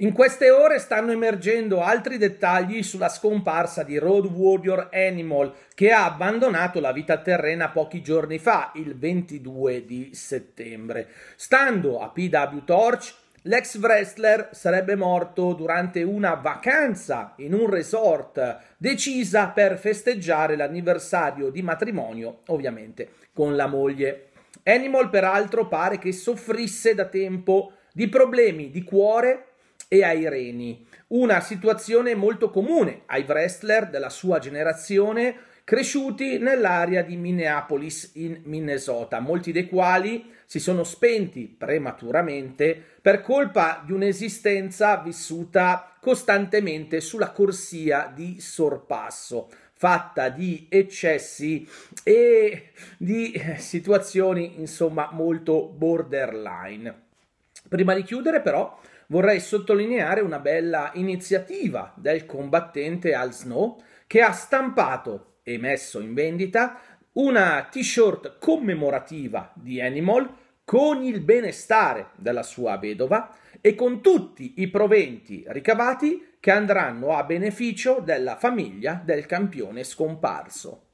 In queste ore stanno emergendo altri dettagli sulla scomparsa di Road Warrior Animal che ha abbandonato la vita terrena pochi giorni fa, il 22 di settembre. Stando a PW Torch, l'ex wrestler sarebbe morto durante una vacanza in un resort decisa per festeggiare l'anniversario di matrimonio, ovviamente con la moglie. Animal peraltro pare che soffrisse da tempo di problemi di cuore e ai reni, una situazione molto comune ai wrestler della sua generazione cresciuti nell'area di Minneapolis in Minnesota, molti dei quali si sono spenti prematuramente per colpa di un'esistenza vissuta costantemente sulla corsia di sorpasso, fatta di eccessi e di eh, situazioni insomma molto borderline. Prima di chiudere però vorrei sottolineare una bella iniziativa del combattente Al Snow che ha stampato e messo in vendita una t-shirt commemorativa di Animal con il benestare della sua vedova e con tutti i proventi ricavati che andranno a beneficio della famiglia del campione scomparso.